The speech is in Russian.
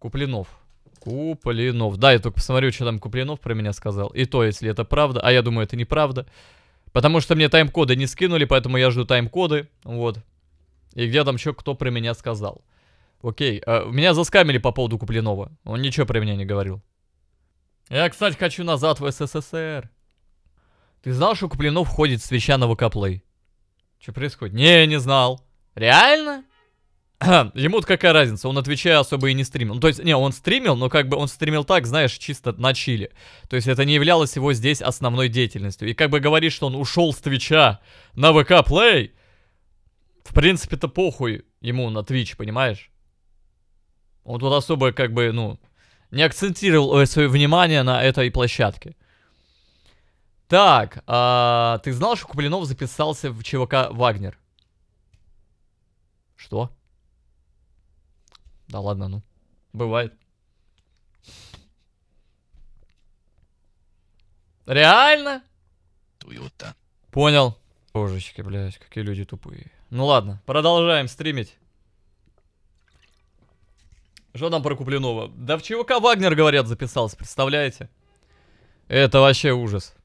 Куплинов. Куплинов. Да, я только посмотрю, что там Куплинов про меня сказал. И то, если это правда. А я думаю, это неправда. Потому что мне тайм-коды не скинули, поэтому я жду тайм-коды. Вот. И где там еще кто про меня сказал. Окей. Э, меня заскамили по поводу Куплинова. Он ничего про меня не говорил. Я, кстати, хочу назад в СССР. Ты знал, что Куплинов ходит с свеча на вокаплей? Что происходит? Не, не знал. Реально? Ему какая разница, он отвечая особо и не стримил. Ну, то есть, не, он стримил, но как бы он стримил так, знаешь, чисто на Чили. То есть это не являлось его здесь основной деятельностью. И как бы говорит, что он ушел с Твича на ВК Плей, в принципе-то похуй ему на Твич, понимаешь? Он тут особо как бы, ну, не акцентировал э, свое внимание на этой площадке. Так, а, ты знал, что Куплинов записался в ЧВК «Вагнер»? Что? Да ладно, ну. Бывает. Реально? Туюта. Понял. Божечки, блядь, какие люди тупые. Ну ладно, продолжаем стримить. Что там про Куплинова? Да в ЧВК Вагнер, говорят, записался, представляете? Это вообще ужас.